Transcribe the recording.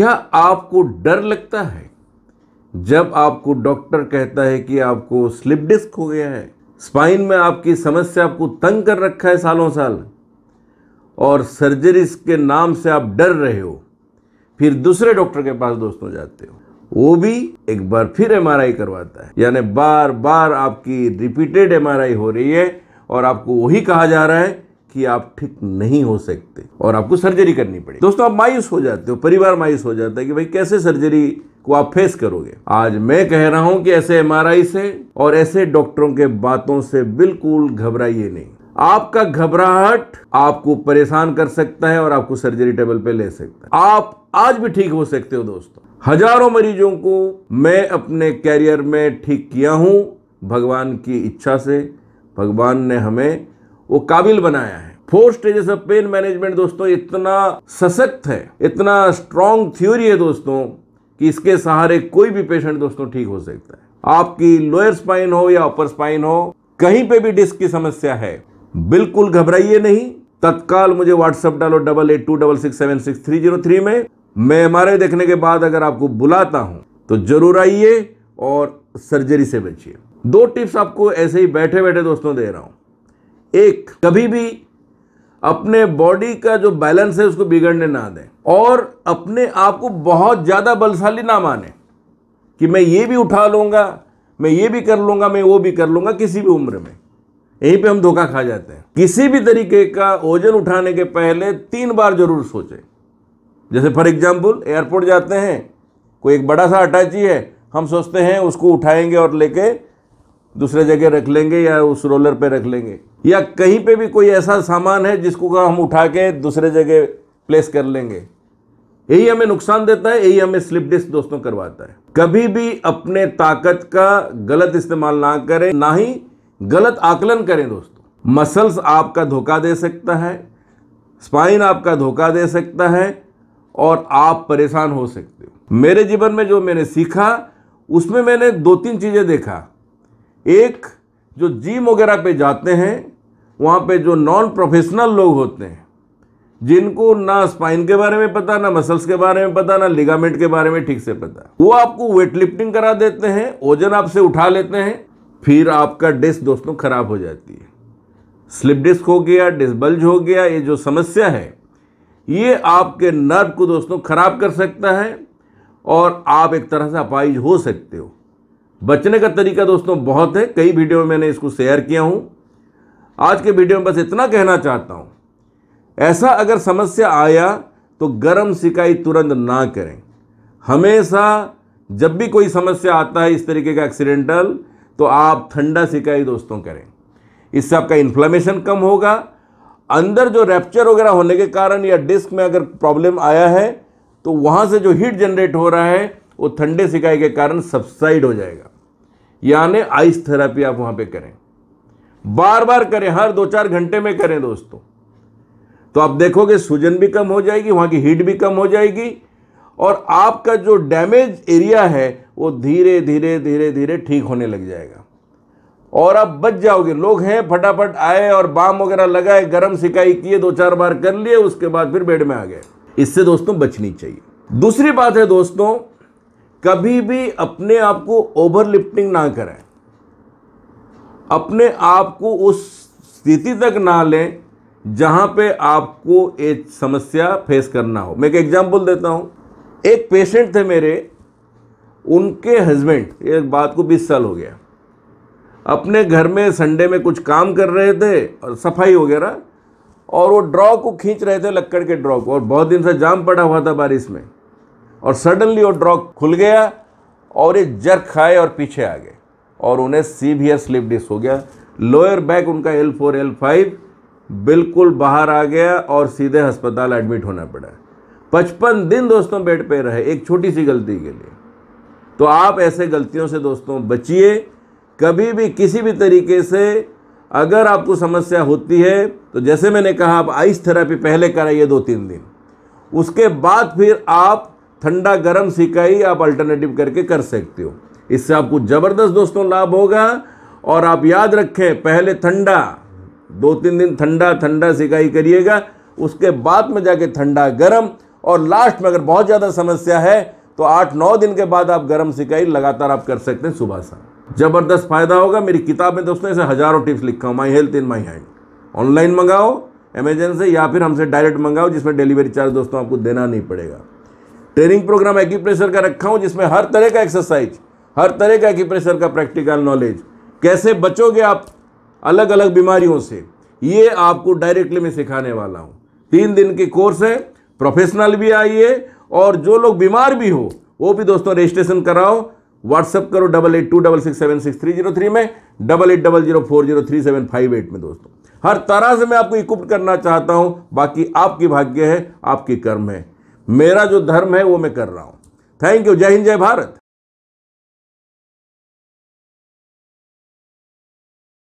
क्या आपको डर लगता है जब आपको डॉक्टर कहता है कि आपको स्लिप डिस्क हो गया है स्पाइन में आपकी समस्या आपको तंग कर रखा है सालों साल और सर्जरीज के नाम से आप डर रहे हो फिर दूसरे डॉक्टर के पास दोस्तों जाते हो वो भी एक बार फिर एम करवाता है यानी बार बार आपकी रिपीटेड एम हो रही है और आपको वही कहा जा रहा है कि आप ठीक नहीं हो सकते और आपको सर्जरी करनी पड़ेगी दोस्तों आप मायूस हो जाते हो परिवार मायूस हो जाता है कि भाई कैसे सर्जरी को आप फेस करोगे आज मैं कह रहा हूं कि ऐसे एम से और ऐसे डॉक्टरों के बातों से बिल्कुल घबराइए नहीं आपका घबराहट आपको परेशान कर सकता है और आपको सर्जरी टेबल पे ले सकता है आप आज भी ठीक हो सकते हो दोस्तों हजारों मरीजों को मैं अपने कैरियर में ठीक किया हूं भगवान की इच्छा से भगवान ने हमें वो काबिल बनाया है four stages of pain management दोस्तों इतना सशक्त है इतना स्ट्रांग थ्योरी है दोस्तों कि इसके सहारे कोई भी पेशेंट दोस्तों ठीक हो सकता है आपकी लोअर स्पाइन हो या अपर स्पाइन हो कहीं पे भी डिस्क की समस्या है बिल्कुल घबराइए नहीं तत्काल मुझे व्हाट्सएप डालो double eight two double six seven six three zero three में मैं एम देखने के बाद अगर आपको बुलाता हूं तो जरूर आइए और सर्जरी से बचिए दो टिप्स आपको ऐसे ही बैठे बैठे दोस्तों दे रहा हूं एक कभी भी अपने बॉडी का जो बैलेंस है उसको बिगड़ने ना दें और अपने आप को बहुत ज़्यादा बलशाली ना माने कि मैं ये भी उठा लूँगा मैं ये भी कर लूँगा मैं वो भी कर लूँगा किसी भी उम्र में यहीं पे हम धोखा खा जाते हैं किसी भी तरीके का ओजन उठाने के पहले तीन बार जरूर सोचें जैसे फॉर एग्जाम्पल एयरपोर्ट जाते हैं कोई एक बड़ा सा अटैची है हम सोचते हैं उसको उठाएंगे और लेके दूसरे जगह रख लेंगे या उस रोलर पे रख लेंगे या कहीं पे भी कोई ऐसा सामान है जिसको हम उठा के दूसरे जगह प्लेस कर लेंगे यही हमें नुकसान देता है यही हमें स्लिप डिस्क दोस्तों करवाता है कभी भी अपने ताकत का गलत इस्तेमाल ना करें ना ही गलत आकलन करें दोस्तों मसल्स आपका धोखा दे सकता है स्पाइन आपका धोखा दे सकता है और आप परेशान हो सकते हो मेरे जीवन में जो मैंने सीखा उसमें मैंने दो तीन चीज़ें देखा एक जो जिम वगैरह पे जाते हैं वहाँ पे जो नॉन प्रोफेशनल लोग होते हैं जिनको ना स्पाइन के बारे में पता ना मसल्स के बारे में पता ना लिगामेंट के बारे में ठीक से पता वो आपको वेट लिफ्टिंग करा देते हैं वजन आपसे उठा लेते हैं फिर आपका डिस्क दोस्तों खराब हो जाती है स्लिप डिस्क हो गया डिस्क बल्ज हो गया ये जो समस्या है ये आपके नर्व को दोस्तों खराब कर सकता है और आप एक तरह से अपाइज हो सकते हो बचने का तरीका दोस्तों बहुत है कई वीडियो में मैंने इसको शेयर किया हूँ आज के वीडियो में बस इतना कहना चाहता हूँ ऐसा अगर समस्या आया तो गर्म सिकाई तुरंत ना करें हमेशा जब भी कोई समस्या आता है इस तरीके का एक्सीडेंटल तो आप ठंडा सिकाई दोस्तों करें इससे आपका इन्फ्लेमेशन कम होगा अंदर जो रैप्चर वगैरह होने के कारण या डिस्क में अगर प्रॉब्लम आया है तो वहाँ से जो हीट जनरेट हो रहा है वो ठंडे सिकाई के कारण सब्साइड हो जाएगा यानी आइस थेरेपी आप वहां पे करें बार बार करें हर दो चार घंटे में करें दोस्तों तो आप देखोगे सूजन भी कम हो जाएगी वहां की हीट भी कम हो जाएगी और आपका जो डैमेज एरिया है वो धीरे धीरे धीरे धीरे ठीक होने लग जाएगा और आप बच जाओगे लोग हैं फटाफट आए और बाम वगैरह लगाए गर्म सिकाई किए दो चार बार कर लिए उसके बाद फिर बेड में आ गए इससे दोस्तों बचनी चाहिए दूसरी बात है दोस्तों कभी भी अपने आप को ओवरलिफ्टिंग ना करें अपने आप को उस स्थिति तक ना लें जहाँ पे आपको एक समस्या फेस करना हो मैं एक एग्जांपल देता हूँ एक पेशेंट थे मेरे उनके हस्बैंड ये बात को 20 साल हो गया अपने घर में संडे में कुछ काम कर रहे थे और सफाई वगैरह और वो ड्रॉ को खींच रहे थे लक्कड़ के ड्रॉ को और बहुत दिन से जाम पड़ा हुआ था बारिश में और सडनली वो ड्रॉ खुल गया और ये जर खाए और पीछे आ गए और उन्हें सीवियर स्लिप डिस्क हो गया लोअर बैक उनका एल फोर एल फाइव बिल्कुल बाहर आ गया और सीधे अस्पताल एडमिट होना पड़ा पचपन दिन दोस्तों बेड पे रहे एक छोटी सी गलती के लिए तो आप ऐसे गलतियों से दोस्तों बचिए कभी भी किसी भी तरीके से अगर आपको समस्या होती है तो जैसे मैंने कहा आप आइस थेरेपी पहले कराइए दो तीन दिन उसके बाद फिर आप ठंडा गर्म सिकाई आप अल्टरनेटिव करके कर सकते हो इससे आपको ज़बरदस्त दोस्तों लाभ होगा और आप याद रखें पहले ठंडा दो तीन दिन ठंडा ठंडा सिकाई करिएगा उसके बाद में जाके ठंडा गर्म और लास्ट में अगर बहुत ज़्यादा समस्या है तो आठ नौ दिन के बाद आप गर्म सिकाई लगातार आप कर सकते हैं सुबह शाम जबरदस्त फायदा होगा मेरी किताब में दोस्तों ऐसे हज़ारों टिप्स लिखा हूँ my health in my hand online मंगाओ अमेजन से या फिर हमसे डायरेक्ट मंगाओ जिसमें डिलीवरी चार्ज दोस्तों आपको देना नहीं पड़ेगा ट्रेनिंग प्रोग्राम एक्यूप्रेशर का रखा हूँ जिसमें हर तरह का एक्सरसाइज हर तरह का एक्यूप्रेशर का प्रैक्टिकल नॉलेज कैसे बचोगे आप अलग अलग बीमारियों से ये आपको डायरेक्टली मैं सिखाने वाला हूँ तीन दिन की कोर्स है प्रोफेशनल भी आइए और जो लोग बीमार भी हो वो भी दोस्तों रजिस्ट्रेशन कराओ व्हाट्सअप करो double eight two double six seven six three zero three में double eight double zero four zero three seven five eight में दोस्तों हर तरह से मैं आपको इक्विप करना चाहता हूँ बाकी आपकी भाग्य है आपकी कर्म है मेरा जो धर्म है वो मैं कर रहा हूं थैंक यू जय हिंद जय भारत